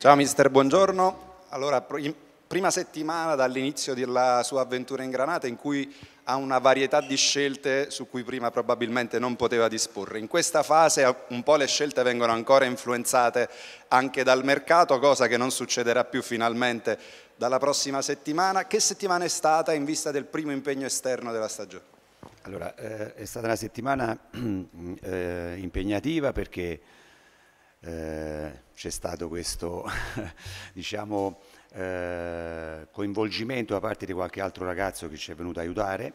Ciao mister, buongiorno. Allora, prima settimana dall'inizio della sua avventura in Granata in cui ha una varietà di scelte su cui prima probabilmente non poteva disporre. In questa fase un po' le scelte vengono ancora influenzate anche dal mercato, cosa che non succederà più finalmente dalla prossima settimana. Che settimana è stata in vista del primo impegno esterno della stagione? Allora, eh, è stata una settimana eh, impegnativa perché eh, c'è stato questo diciamo, eh, coinvolgimento da parte di qualche altro ragazzo che ci è venuto a aiutare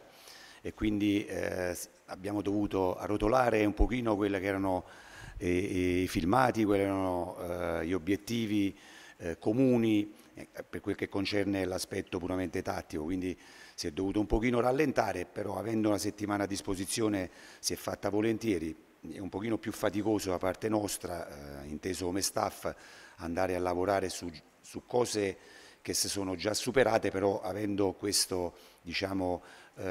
e quindi eh, abbiamo dovuto arrotolare un pochino quelli che erano eh, i filmati, quelli che erano eh, gli obiettivi comuni per quel che concerne l'aspetto puramente tattico, quindi si è dovuto un pochino rallentare, però avendo una settimana a disposizione si è fatta volentieri è un pochino più faticoso da parte nostra, eh, inteso come staff, andare a lavorare su, su, cose che si sono già superate, però avendo questo diciamo, eh,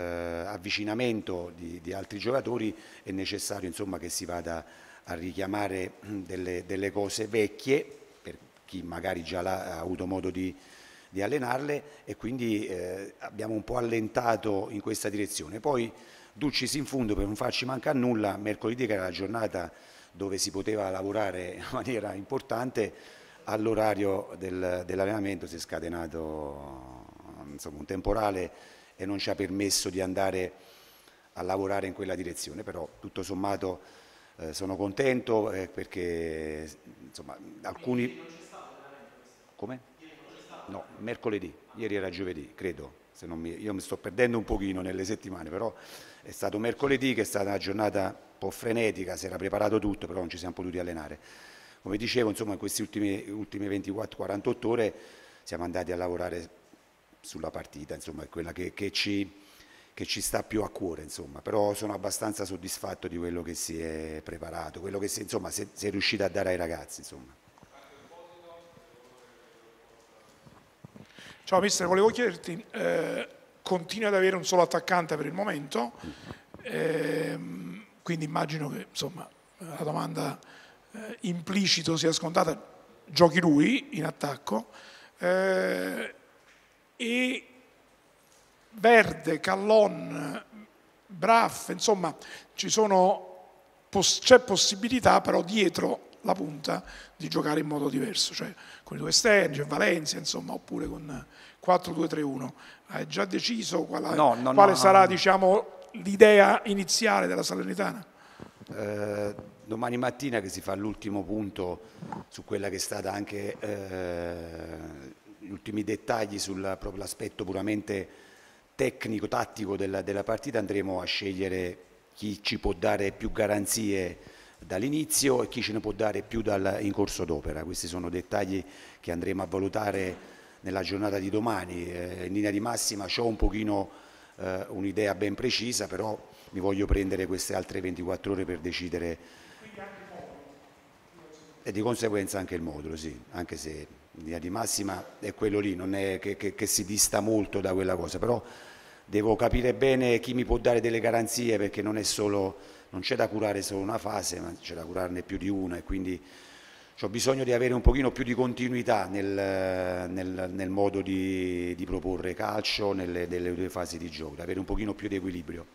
avvicinamento di, di, altri giocatori è necessario insomma, che si vada a richiamare mm, delle, delle cose vecchie, per chi magari già ha avuto modo di, di allenarle e quindi eh, abbiamo un po' allentato in questa direzione. Poi, Dulcis in fondo per non farci mancare nulla, mercoledì che era la giornata dove si poteva lavorare in maniera importante, all'orario del, dell'allenamento si è scatenato insomma, un temporale e non ci ha permesso di andare a lavorare in quella direzione, però tutto sommato eh, sono contento eh, perché insomma, alcuni... Come? No, mercoledì, ieri era giovedì, credo mi, io mi sto perdendo un pochino nelle settimane, però è stato mercoledì che è stata una giornata un po' frenetica, si era preparato tutto, però non ci siamo potuti allenare. Come dicevo, insomma, in queste ultime 24-48 ore siamo andati a lavorare sulla partita, insomma, quella che, che, ci, che ci sta più a cuore, insomma. però sono abbastanza soddisfatto di quello che si è preparato, quello che si, insomma, si, è, si è riuscito a dare ai ragazzi. Insomma. Ciao mister, volevo chiederti, eh, continui ad avere un solo attaccante per il momento, eh, quindi immagino che insomma, la domanda eh, implicito sia scontata, giochi lui in attacco. Eh, e Verde, Callon, Braff, insomma c'è pos possibilità però dietro la punta di giocare in modo diverso, cioè con i due esterni, cioè Valencia, insomma, oppure con 4-2-3-1. Hai già deciso quale, no, no, quale no, sarà diciamo, l'idea iniziale della Salernitana? Eh, domani mattina che si fa l'ultimo punto su quella che è stata anche eh, gli ultimi dettagli sull'aspetto puramente tecnico, tattico della, della partita andremo a scegliere chi ci può dare più garanzie dall'inizio e chi ce ne può dare più dal, in corso d'opera. Questi sono dettagli che andremo a valutare nella giornata di domani. Eh, in linea di massima ho un pochino eh, un'idea ben precisa, però mi voglio prendere queste altre 24 ore per decidere. E di conseguenza anche il modulo, sì, anche se in linea di massima è quello lì, non è che, che, che si dista molto da quella cosa, però devo capire bene chi mi può dare delle garanzie perché non è solo non c'è da curare solo una fase, ma c'è da curarne più di una e quindi ho bisogno di avere un pochino più di continuità nel, nel, nel modo di, di, proporre calcio nelle due fasi di gioco, di avere un pochino più di equilibrio.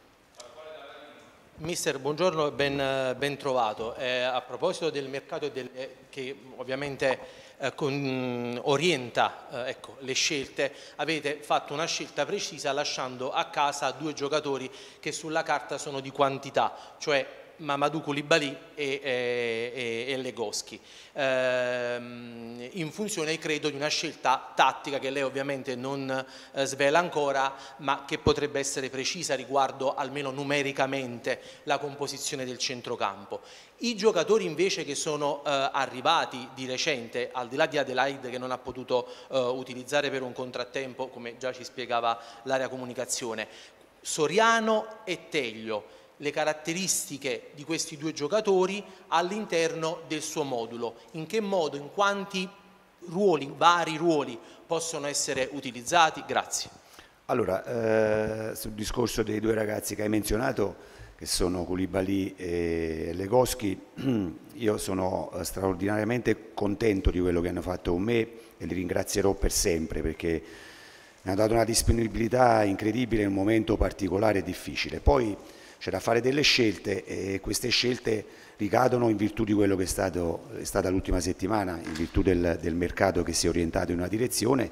Mister, buongiorno e ben, eh, ben, trovato. Eh, a proposito del mercato del, eh, che ovviamente eh, con, mm, orienta eh, ecco, le scelte, avete fatto una scelta precisa lasciando a casa due giocatori che sulla carta sono di quantità, cioè Mamadou Koulibaly e, e, e Legoschi, ehm, in funzione credo di una scelta tattica che lei ovviamente non eh, svela ancora ma che potrebbe essere precisa riguardo almeno numericamente la composizione del centrocampo. I giocatori invece che sono eh, arrivati di recente, al di là di Adelaide che non ha potuto eh, utilizzare per un contrattempo come già ci spiegava l'area comunicazione, Soriano e Teglio, le caratteristiche di questi due giocatori all'interno del suo modulo, in che modo, in quanti ruoli, vari ruoli possono essere utilizzati? Grazie. Allora, eh, sul discorso dei due ragazzi che hai menzionato, che sono Culibali e Legoschi, io sono eh, straordinariamente contento di quello che hanno fatto con me e li ringrazierò per sempre perché mi hanno dato una disponibilità incredibile in un momento particolare e difficile. Poi c'è da fare delle scelte e queste scelte ricadono in virtù di quello che è, stato, è stata l'ultima settimana, in virtù del, del, mercato che si è orientato in una direzione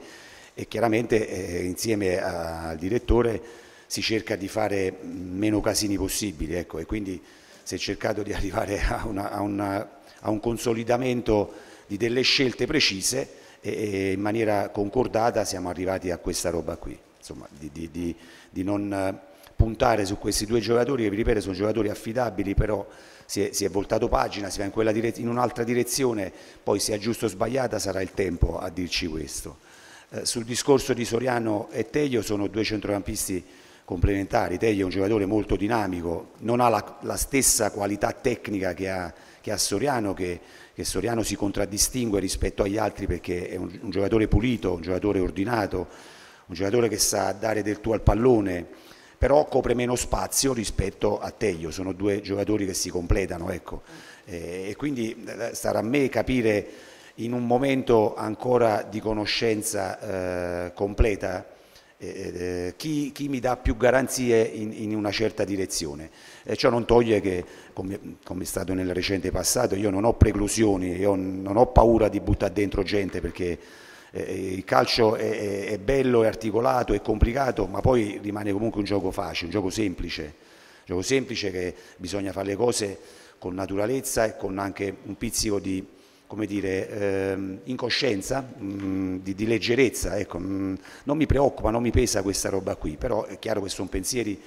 e chiaramente eh, insieme a, al direttore si cerca di fare meno casini possibili ecco, e quindi si è cercato di arrivare a, una, a, una, a un consolidamento di delle scelte precise e, e, in maniera concordata siamo arrivati a questa roba qui, insomma di, di, di, di non puntare su questi due giocatori che vi ripeto sono giocatori affidabili però si è, si è voltato pagina, si va in, dire, in un'altra direzione, poi sia giusto o sbagliata sarà il tempo a dirci questo. Eh, sul discorso di Soriano e Teglio sono due centrocampisti complementari, Teglio è un giocatore molto dinamico, non ha la, la stessa qualità tecnica che ha, che ha Soriano che, che, Soriano si contraddistingue rispetto agli altri perché è un, un giocatore pulito, un giocatore ordinato, un giocatore che sa dare del tuo al pallone però copre meno spazio rispetto a Teglio, sono due giocatori che si completano ecco. e quindi eh, starà a me capire in un momento ancora di conoscenza eh, completa eh, eh, chi, chi, mi dà più garanzie in, in una certa direzione. E ciò non toglie che, come, come, è stato nel recente passato, io non ho preclusioni, io non ho paura di buttare dentro gente perché eh, eh, il calcio è, è, bello, è articolato, è complicato, ma poi rimane comunque un gioco facile, un gioco semplice, un gioco semplice che bisogna fare le cose con naturalezza e con anche un pizzico di come dire, ehm, incoscienza, mh, mm, di, di, leggerezza, ecco, mh, mm. non mi preoccupa, non mi pesa questa roba qui, però è chiaro che sono pensieri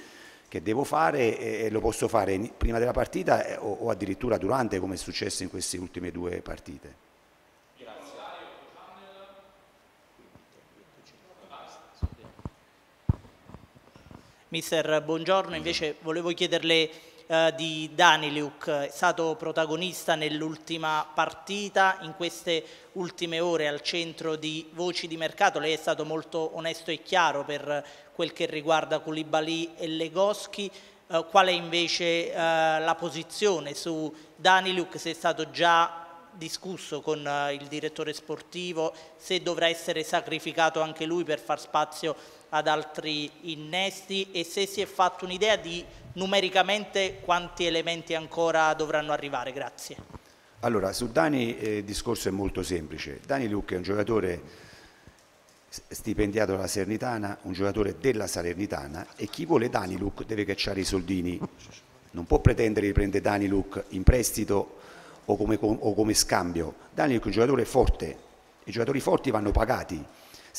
che devo fare e, lo posso fare prima della partita eh, o, addirittura durante come è successo in queste ultime due partite. Mister, buongiorno, invece volevo chiederle eh, di Daniluk, è stato protagonista nell'ultima partita, in queste ultime ore al centro di voci di mercato, lei è stato molto onesto e chiaro per quel che riguarda Koulibaly e Legoschi, eh, qual è invece eh, la posizione su Daniluk, se è stato già discusso con eh, il direttore sportivo, se dovrà essere sacrificato anche lui per far spazio ad altri innesti e se si è fatto un'idea di numericamente quanti elementi ancora dovranno arrivare. Grazie. Allora, su Dani eh, il discorso è molto semplice. Dani Luc è un giocatore stipendiato dalla Salernitana, un giocatore della Salernitana e chi vuole Dani Luc deve cacciare i soldini. Non può pretendere di prendere Dani Luc in prestito o come, o come scambio. Dani Luc è un giocatore forte, i giocatori forti vanno pagati.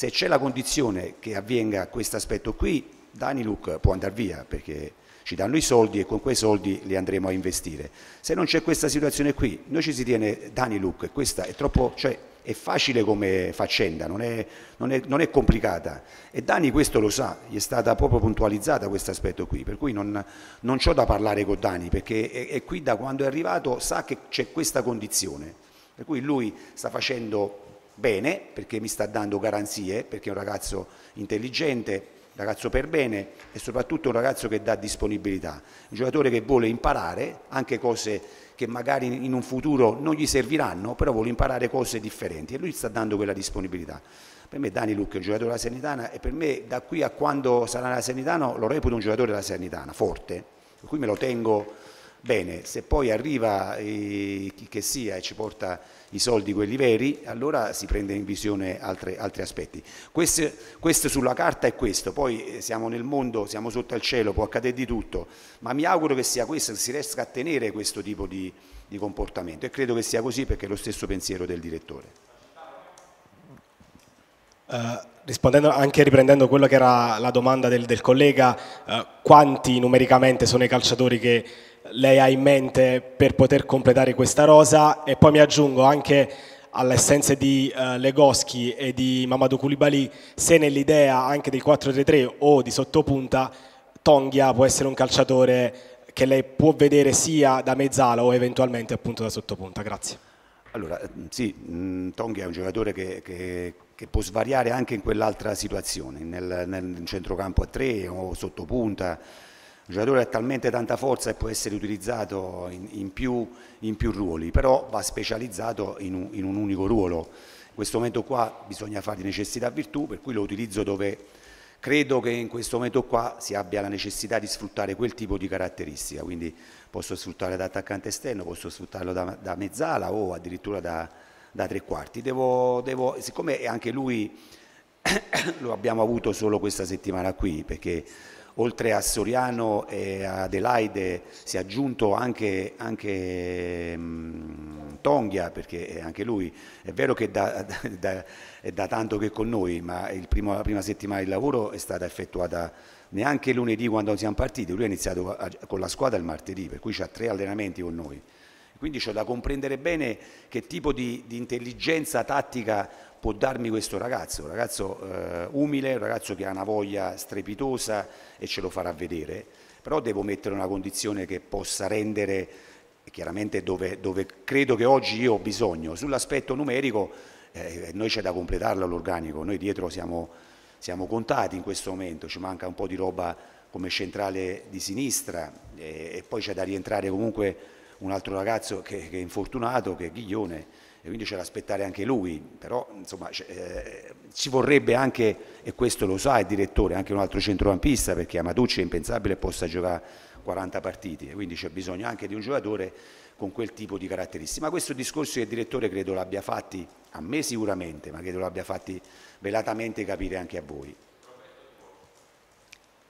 Se c'è la condizione che avvenga questo aspetto qui, Daniluc può andare via perché ci danno i soldi e con quei soldi li andremo a investire. Se non c'è questa situazione qui, noi ci si tiene Daniluc e questa è troppo... Cioè, è facile come faccenda, non è, non, è, non è, complicata. E Dani questo lo sa, gli è stata proprio puntualizzata questo aspetto qui, per cui non, non ho da parlare con Dani, perché è, è qui da quando è arrivato sa che c'è questa condizione, per cui lui sta facendo bene perché mi sta dando garanzie, perché è un ragazzo intelligente, un ragazzo per bene e soprattutto un ragazzo che dà disponibilità, un giocatore che vuole imparare anche cose che magari in un futuro non gli serviranno, però vuole imparare cose differenti e lui sta dando quella disponibilità. Per me Dani Lucchi è un giocatore della Sanitana e per me da qui a quando sarà la Sanitana lo reputo un giocatore della Sanitana, forte, per cui me lo tengo Bene, se poi arriva eh, chi che sia e ci porta i soldi quelli veri, allora si prende in visione altre, altri aspetti. Questo, questo, sulla carta è questo, poi eh, siamo nel mondo, siamo sotto al cielo, può accadere di tutto, ma mi auguro che sia questo, che si riesca a tenere questo tipo di, di comportamento e credo che sia così perché è lo stesso pensiero del direttore. Uh, rispondendo anche riprendendo quello che era la domanda del, del collega, uh, quanti numericamente sono i calciatori che lei ha in mente per poter completare questa rosa e poi mi aggiungo anche alle assenze di uh, Legoschi e di Mamadou Koulibaly se nell'idea anche del 4-3-3 o di sottopunta Tonghia può essere un calciatore che lei può vedere sia da mezzala o eventualmente appunto da sottopunta. Grazie. Allora, mm, sì, mm, Tonghia è un giocatore che, che che può svariare anche in quell'altra situazione, nel, nel centrocampo a 3 o sottopunta un giocatore ha talmente tanta forza e può essere utilizzato in, in, più, in più, ruoli, però va specializzato in un, in un, unico ruolo. In questo momento qua bisogna fare di necessità virtù, per cui lo utilizzo dove credo che in questo momento qua si abbia la necessità di sfruttare quel tipo di caratteristica, quindi posso sfruttarlo da attaccante esterno, posso sfruttarlo da, da mezzala o addirittura da, da tre quarti. Devo, devo, siccome anche lui lo abbiamo avuto solo questa settimana qui, perché oltre a Soriano e Adelaide si è aggiunto anche, anche mh, mm, Tonghia perché anche lui è vero che da, da, è da tanto che con noi ma primo, la prima settimana di lavoro è stata effettuata neanche lunedì quando siamo partiti lui ha iniziato a, con la squadra il martedì per cui ha tre allenamenti con noi quindi c'è da comprendere bene che tipo di, di intelligenza tattica può darmi questo ragazzo, un ragazzo eh, umile, un ragazzo che ha una voglia strepitosa e ce lo farà vedere, però devo mettere una condizione che possa rendere chiaramente dove, dove credo che oggi io ho bisogno. Sull'aspetto numerico eh, eh noi c'è da completarlo l'organico, noi dietro siamo, siamo, contati in questo momento, ci manca un po' di roba come centrale di sinistra eh, e poi c'è da rientrare comunque un altro ragazzo che, che è infortunato, che è Ghiglione e quindi c'è da aspettare anche lui, però insomma eh, ci vorrebbe anche, e questo lo sa il direttore, anche un altro centrocampista perché Amaducci è impensabile possa giocare 40 partite, quindi c'è bisogno anche di un giocatore con quel tipo di caratteristiche. Ma questo discorso che il direttore credo l'abbia fatti, a me sicuramente, ma credo l'abbia fatti velatamente capire anche a voi.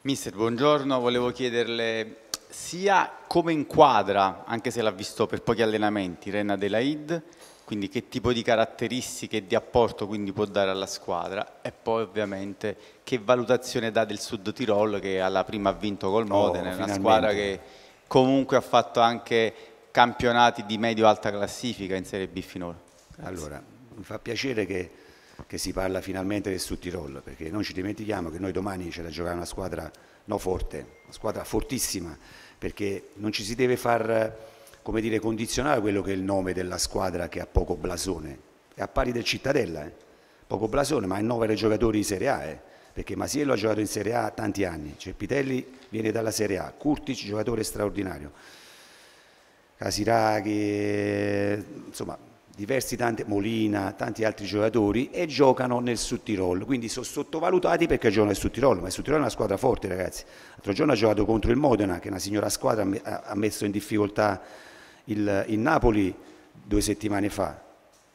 Mister, buongiorno, volevo chiederle sia come inquadra, anche se l'ha visto per pochi allenamenti, Renna Delaid, quindi che tipo di caratteristiche e di apporto può dare alla squadra e poi ovviamente che valutazione dà del Sud Tirol che alla prima ha vinto col oh, Modena, oh, una squadra che comunque ha fatto anche campionati di medio-alta classifica in Serie B finora. Grazie. Allora, mi fa piacere che, che si parla finalmente del Sud Tirol perché non ci dimentichiamo che noi domani c'è da giocare una squadra no forte, una squadra fortissima, perché non ci si deve far come dire, condizionare quello che è il nome della squadra che ha poco blasone, è a pari del Cittadella, eh? poco blasone, ma è 9 giocatori di Serie A, eh? perché Masiello ha giocato in Serie A tanti anni, Cepitelli cioè viene dalla Serie A, Curtic giocatore straordinario, Casiraghi, insomma diversi tanti, Molina, tanti altri giocatori e giocano nel Sud Tirol, quindi sono sottovalutati perché giocano nel Sud Tirol, ma il Sud Tirol è una squadra forte ragazzi, l'altro giorno ha giocato contro il Modena che è una signora squadra ha messo in difficoltà il, il Napoli due settimane fa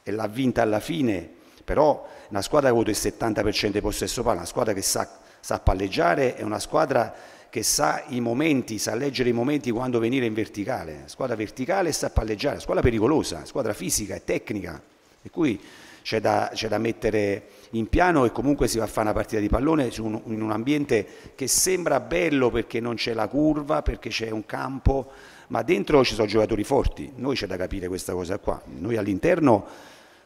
e l'ha vinta alla fine, però una squadra che ha avuto il 70% di possesso palla, una squadra che sa, sa palleggiare, è una squadra che sa i momenti, sa leggere i momenti quando venire in verticale, squadra verticale sa palleggiare, squadra pericolosa, squadra fisica e tecnica, per cui c'è da, da, mettere in piano e comunque si va a fare una partita di pallone un, in un ambiente che sembra bello perché non c'è la curva, perché c'è un campo, ma dentro ci sono giocatori forti, noi c'è da capire questa cosa qua, noi all'interno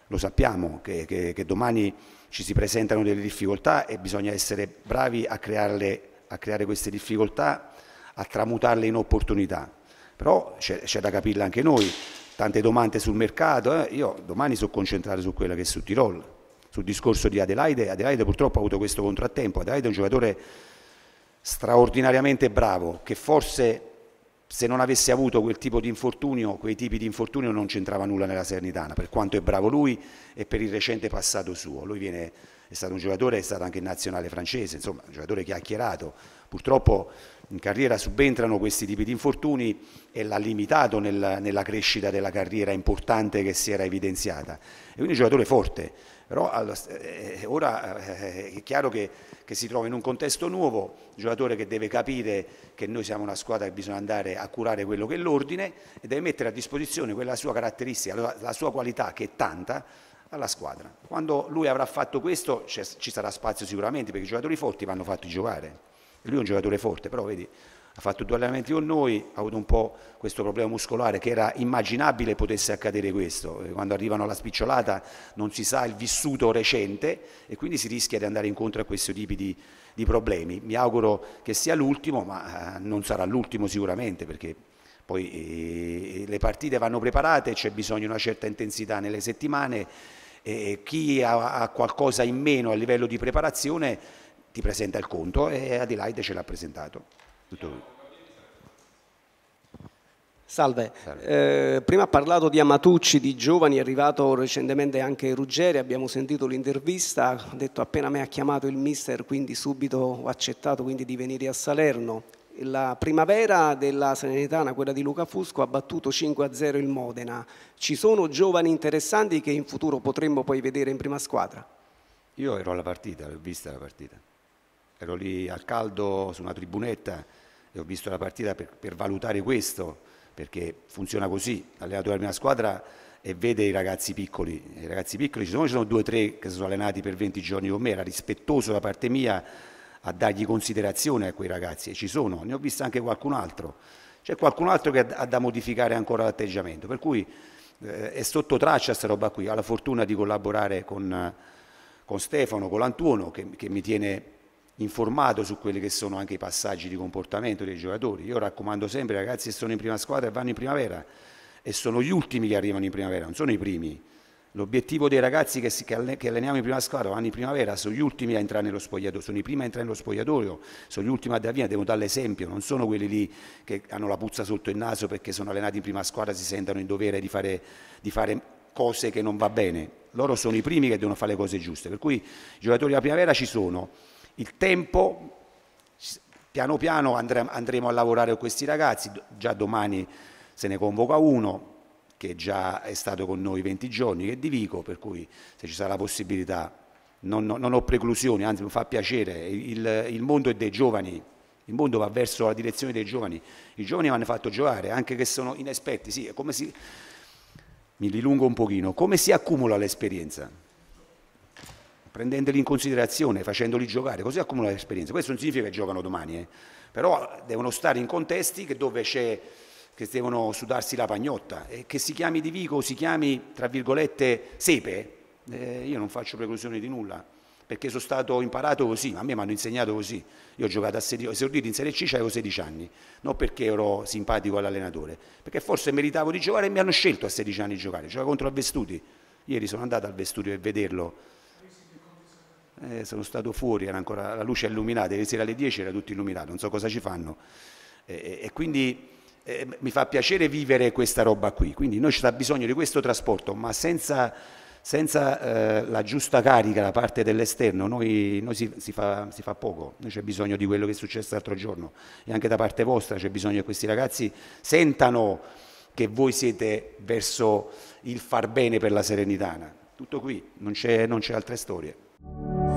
lo sappiamo che, che, che domani ci si presentano delle difficoltà e bisogna essere bravi a crearle a creare queste difficoltà, a tramutarle in opportunità. Però c'è da capirle anche noi, tante domande sul mercato, eh? io domani sono concentrato su quella che è su Tirol, sul discorso di Adelaide, Adelaide purtroppo ha avuto questo contrattempo, Adelaide è un giocatore straordinariamente bravo che forse se non avesse avuto quel tipo di infortunio, quei tipi di infortunio non c'entrava nulla nella Sernitana, per quanto è bravo lui e per il recente passato suo. Lui viene, è stato un giocatore, è stato anche in nazionale francese, insomma, un giocatore chiacchierato. Purtroppo in carriera subentrano questi tipi di infortuni e l'ha limitato nel, nella crescita della carriera importante che si era evidenziata. E quindi un giocatore forte, però eh, ora eh, è chiaro che, che, si trova in un contesto nuovo, giocatore che deve capire che noi siamo una squadra che bisogna andare a curare quello che è l'ordine e deve mettere a disposizione quella sua caratteristica, la, la sua qualità che è tanta, alla squadra. Quando lui avrà fatto questo ci sarà spazio sicuramente perché i giocatori forti vanno fatti giocare. Lui è un giocatore forte, però vedi, ha fatto due allenamenti con noi, ha avuto un po' questo problema muscolare che era immaginabile potesse accadere questo, eh, quando arrivano alla spicciolata non si sa il vissuto recente e quindi si rischia di andare incontro a questi tipi di, di problemi. Mi auguro che sia l'ultimo, ma eh, non sarà l'ultimo sicuramente perché poi eh, le partite vanno preparate, c'è bisogno di una certa intensità nelle settimane e chi ha, ha qualcosa in meno a livello di preparazione ti presenta il conto e Adelaide ce l'ha presentato. Tutto. Salve, Salve. Eh, prima ha parlato di Amatucci, di giovani, è arrivato recentemente anche Ruggeri, abbiamo sentito l'intervista, ha detto appena mi ha chiamato il mister, quindi subito ho accettato quindi, di venire a Salerno. La primavera della Salernitana, quella di Luca Fusco, ha battuto 5-0 il Modena. Ci sono giovani interessanti che in futuro potremmo poi vedere in prima squadra? Io ero alla partita, l'ho vista la partita ero lì al caldo su una tribunetta e ho visto la partita per, per valutare questo, perché funziona così, l'allenatore della mia squadra e vede i ragazzi piccoli, i ragazzi piccoli ci sono, ci sono due o tre che sono allenati per 20 giorni con me, era rispettoso da parte mia a dargli considerazione a quei ragazzi e ci sono, ne ho visto anche qualcun altro, c'è qualcun altro che ha da modificare ancora l'atteggiamento, per cui eh, è sotto traccia questa roba qui, ha la fortuna di collaborare con, con Stefano, con l'Antuono che, che mi tiene informato su quelli che sono anche i passaggi di comportamento dei giocatori. Io raccomando sempre ai ragazzi che sono in prima squadra e vanno in primavera e sono gli ultimi che arrivano in primavera, non sono i primi. L'obiettivo dei ragazzi che, si, che, alleniamo in prima squadra vanno in primavera sono gli ultimi a entrare nello spogliatoio, sono i primi a entrare nello spogliatoio, sono gli ultimi a dar via, devono dare l'esempio, non sono quelli lì che hanno la puzza sotto il naso perché sono allenati in prima squadra e si sentono in dovere di fare, di fare cose che non va bene. Loro sono i primi che devono fare le cose giuste, per cui i giocatori della primavera ci sono il tempo, piano piano andremo a lavorare con questi ragazzi, già domani se ne convoca uno che già è stato con noi 20 giorni, che è di Vico, per cui se ci sarà la possibilità non, non, ho preclusioni, anzi mi fa piacere, il, il, mondo è dei giovani, il mondo va verso la direzione dei giovani, i giovani vanno fatto giocare, anche che sono inesperti, sì, si, mi dilungo un pochino, come si accumula l'esperienza? prendendoli in considerazione, facendoli giocare, così accumulano l'esperienza. Questo non significa che giocano domani, eh. però devono stare in contesti dove c'è che devono sudarsi la pagnotta, e che si chiami Di Vico, si chiami, tra virgolette, sepe, eh, io non faccio preclusione di nulla, perché sono stato imparato così, a me mi hanno insegnato così. Io ho giocato a 16, esordito in Serie C, avevo 16 anni, non perché ero simpatico all'allenatore, perché forse meritavo di giocare e mi hanno scelto a 16 anni di giocare, giocavo contro il Vestuti, ieri sono andato al Vestuti per vederlo, eh, sono stato fuori, era ancora la luce illuminata, ieri sera alle 10 era tutto illuminato, non so cosa ci fanno. Eh, e quindi eh, mi fa piacere vivere questa roba qui. Quindi noi ci sta bisogno di questo trasporto, ma senza, senza eh, la giusta carica da parte dell'esterno noi, noi si, si, fa, si, fa, poco, noi c'è bisogno di quello che è successo l'altro giorno e anche da parte vostra c'è bisogno che questi ragazzi sentano che voi siete verso il far bene per la Serenitana. Tutto qui, non c'è, non c'è altre storie.